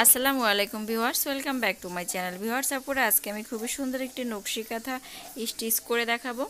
আসসালামু আলাইকুম viewers welcome back to my channel viewers আপুরা আজকে আমি খুবই সুন্দর একটি নকশি কাঁথা স্টিচ করে দেখাবো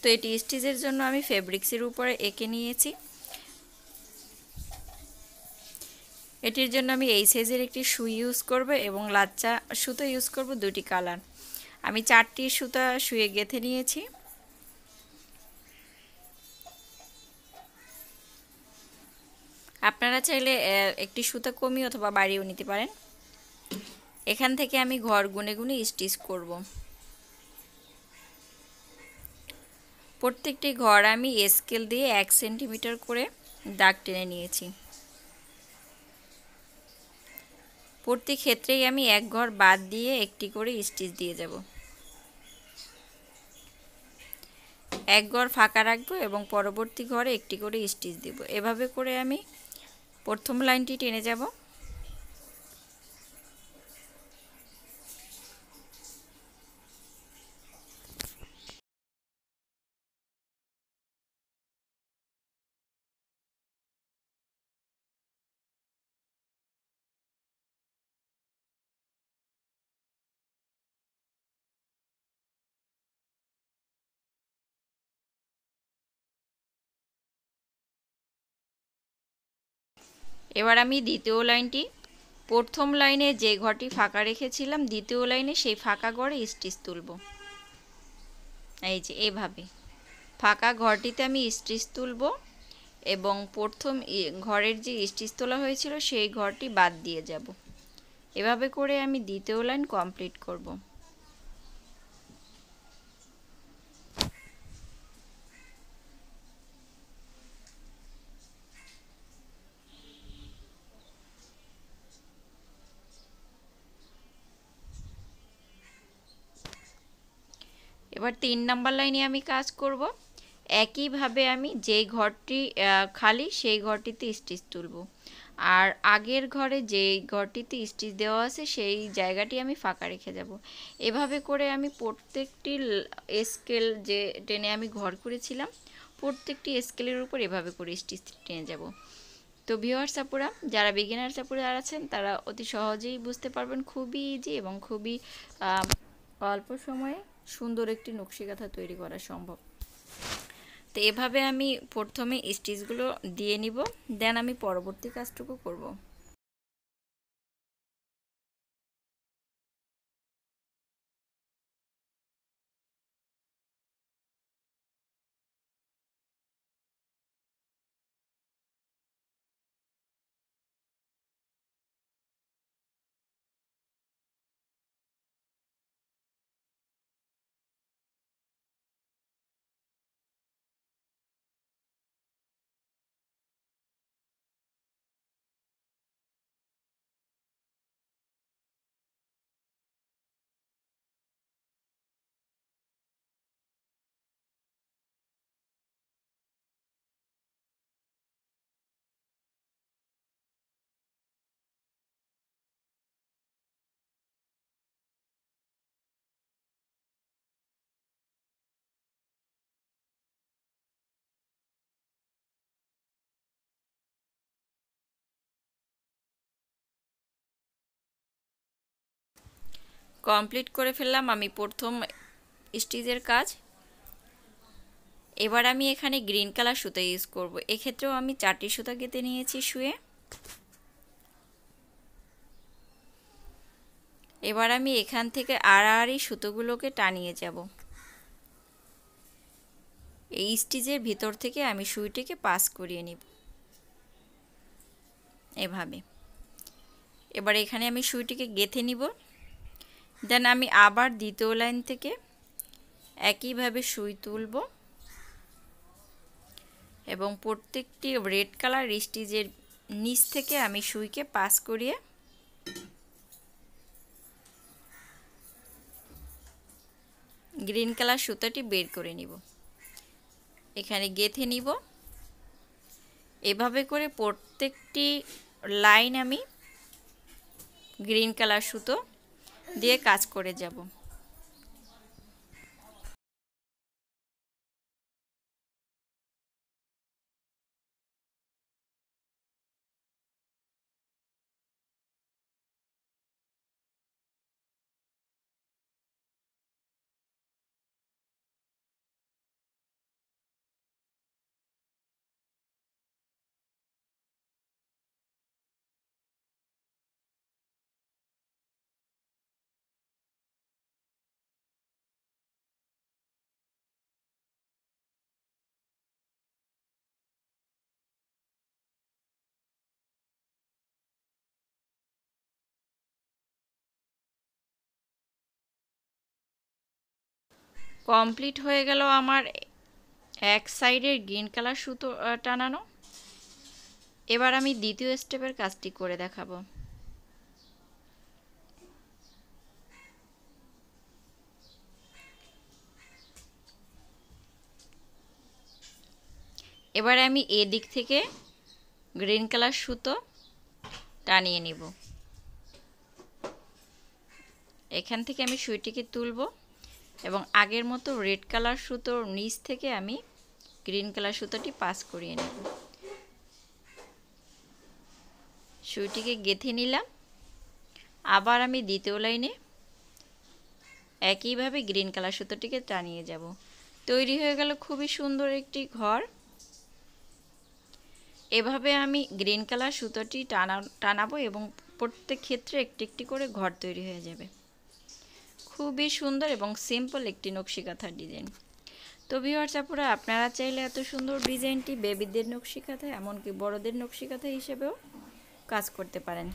তো এটি স্টিচের জন্য আমি ফেব্রিক্সের উপরে এঁকে নিয়েছি এটির জন্য আমি এই সাইজের একটি সুই ইউজ করব এবং লাচ্চা সুতো ইউজ করব দুটি কালার আমি চারটি সুতা শুয়ে গেঁথে নিয়েছি আপনারা চাইলে একটি সুতা কমিয়ে অথবা বাড়িয়েও নিতে পারেন এখান থেকে আমি ঘর গুনে গুনে স্টিচ করব প্রত্যেকটি ঘর আমি স্কেল দিয়ে এক সেন্টিমিটার করে দাগ টেনে নিয়েছি প্রতি ক্ষেত্রেই আমি এক ঘর বাদ দিয়ে একটি করে স্টিচ দিয়ে যাব এক ঘর ফাঁকা রাখবো এবং পরবর্তী ঘরে একটি করে স্টিচ দিব এভাবে করে আমি প্রথম লাইনটি টেনে যাব এবার আমি দ্বিতীয় লাইনটি প্রথম লাইনে যে ঘরটি ফাঁকা রেখেছিলাম দ্বিতীয় লাইনে সেই ফাঁকা ঘরে স্টিচ তুলব এই যে এভাবে ফাঁকা ঘরটিতে আমি স্টিচ তুলব এবং প্রথম ঘরের যে স্টিচ তোলা হয়েছিল সেই ঘরটি বাদ দিয়ে যাব এভাবে করে আমি দ্বিতীয় লাইন কমপ্লিট করব এবার তিন নাম্বার লাইনে আমি কাজ করব একইভাবে আমি যেই ঘরটি খালি সেই ঘরটিতে স্টিচ তুলব আর আগের ঘরে যেই ঘরটিতে স্টিচ দেওয়া আছে সেই জায়গাটি আমি ফাঁকা রেখে যাব এভাবে করে আমি প্রত্যেকটি স্কেল যে টেনে আমি ঘর করেছিলাম প্রত্যেকটি স্কেলের উপর এভাবে করে স্টিচ টেনে যাব তো ভিওয়ার সাপুরা যারা বিগিনার সাপুরা আছেন তারা অতি সহজেই বুঝতে পারবেন খুবই ইজি এবং খুবই অল্প সময়ে সুন্দর একটি নকশিকাথা তৈরি করা সম্ভব তো এভাবে আমি প্রথমে স্টিচগুলো দিয়ে নিব দেন আমি পরবর্তী কাজটুকু করব কমপ্লিট করে ফেললাম আমি প্রথম স্টিচের কাজ এবার আমি এখানে গ্রিন কালার সুতো ইউজ করবো এক্ষেত্রেও আমি চারটি সুতো কেটে নিয়েছি শুয়ে এবার আমি এখান থেকে আড়াআড়ি সুতোগুলোকে টানিয়ে যাব এই স্টিচের ভিতর থেকে আমি সুইটিকে পাস করিয়ে নিব এভাবে এবার এখানে আমি সুইটিকে গেথে নিব দেন আমি আবার দ্বিতীয় লাইন থেকে একইভাবে সুই তুলব এবং প্রত্যেকটি রেড কালার স্টিজের নিচ থেকে আমি সুইকে পাস করিয়ে গ্রিন কালার সুতাটি বের করে নিব এখানে গেথে নিব এভাবে করে প্রত্যেকটি লাইন আমি গ্রিন কালার সুতো দিয়ে কাজ করে যাব কমপ্লিট হয়ে গেল আমার এক সাইডের গ্রিন কালার সুতো টানানো এবার আমি দ্বিতীয় স্টেপের কাজটি করে দেখাবো এবার আমি এদিক থেকে গ্রিন কালার সুতো টানিয়ে নিব এখান থেকে আমি সুইটিকে তুলবো এবং আগের মতো রেড কালার সুতোর নিচ থেকে আমি গ্রিন কালার সুতোটি পাস করিয়ে নেব সুইটিকে গেঁথে নিলাম আবার আমি দ্বিতীয় লাইনে একইভাবে গ্রিন কালার সুতোটিকে টানিয়ে যাব তৈরি হয়ে গেল খুবই সুন্দর একটি ঘর এভাবে আমি গ্রিন কালার সুতোটি টানা টানাবো এবং প্রত্যেক ক্ষেত্রে একটি একটি করে ঘর তৈরি হয়ে যাবে খুবই সুন্দর এবং সিম্পল একটি নকশিকাথার ডিজাইন তো ভিওয়ার আপুরা আপনারা চাইলে এত সুন্দর ডিজাইনটি বেবিদের নকশিকাথা এমনকি বড়দের নকশিকাথা হিসেবেও কাজ করতে পারেন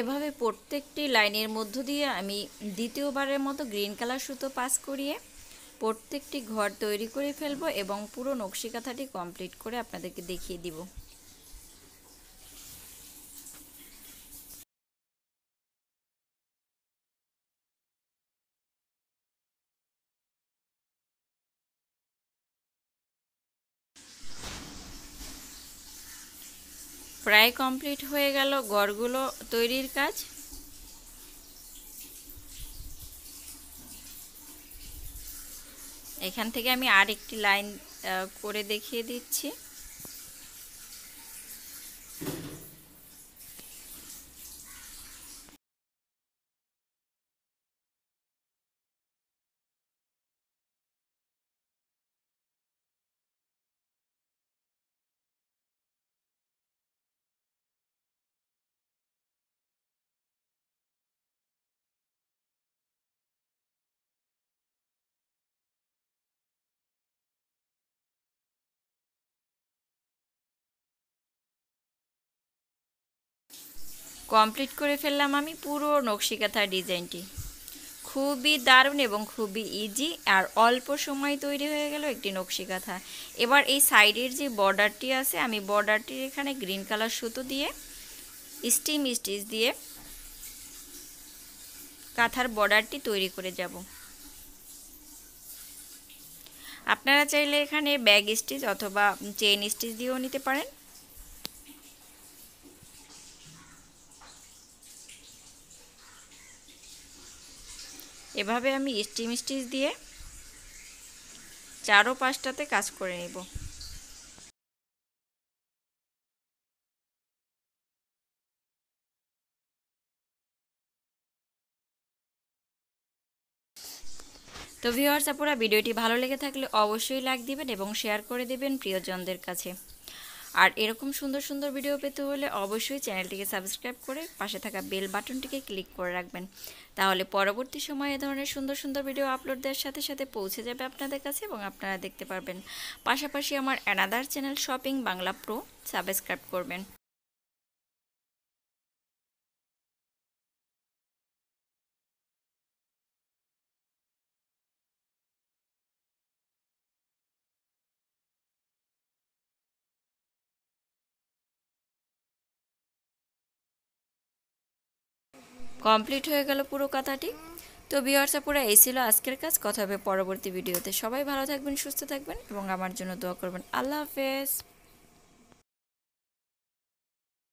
এভাবে প্রত্যেকটি লাইনের মধ্য দিয়ে আমি দ্বিতীয়বারের মতো গ্রিন কালার সুতো পাস করিয়ে প্রত্যেকটি ঘর তৈরি করে ফেলবো এবং পুরো নকশি কাঁথাটি কমপ্লিট করে আপনাদেরকে দেখিয়ে দিব প্রায় কমপ্লিট হয়ে গেল গড়গুলো তৈরির কাজ এখান থেকে আমি আর একটি লাইন করে দেখিয়ে দিচ্ছি কমপ্লিট করে ফেললাম আমি পুরো নকশিকাথা ডিজাইনটি খুবই দারুণ এবং খুবই ইজি আর অল্প সময় তৈরি হয়ে গেল একটি নকশিকাথা এবার এই সাইডের যে বর্ডারটি আছে আমি বর্ডারটির এখানে গ্রিন কালার সুতো দিয়ে স্টিম স্টিচ দিয়ে কাঁথার বর্ডারটি তৈরি করে যাব আপনারা চাইলে এখানে ব্যাগ স্টিচ অথবা চেন স্টিচ দিয়েও নিতে পারেন এভাবে আমি স্টিম স্টিচ দিয়ে চারো পাঁচটাতে কাজ করে নেব তো ভিউয়ার্স আপনারা ভিডিওটি ভালো লেগে থাকলে অবশ্যই লাইক দিবেন এবং শেয়ার করে দিবেন প্রিয়জনদের কাছে আর এরকম সুন্দর সুন্দর ভিডিও পেতে হলে অবশ্যই চ্যানেলটিকে সাবস্ক্রাইব করে পাশে থাকা বেল বাটনটিকে ক্লিক করে রাখবেন তাহলে পরবর্তী সময়ে এ ধরনের সুন্দর সুন্দর ভিডিও আপলোড দেওয়ার সাথে সাথে পৌঁছে যাবে আপনাদের কাছে এবং আপনারা দেখতে পারবেন পাশাপাশি আমার another channel shopping Bangla pro subscribe করবেন কমপ্লিট হয়ে গেল পুরো কথাটি তো বিয়ার্সা পুরো এই ছিল আজকের কাজ কথা হবে পরবর্তী ভিডিওতে সবাই ভালো থাকবেন সুস্থ থাকবেন এবং আমার জন্য দোয়া করবেন আল্লাহ হাফেজ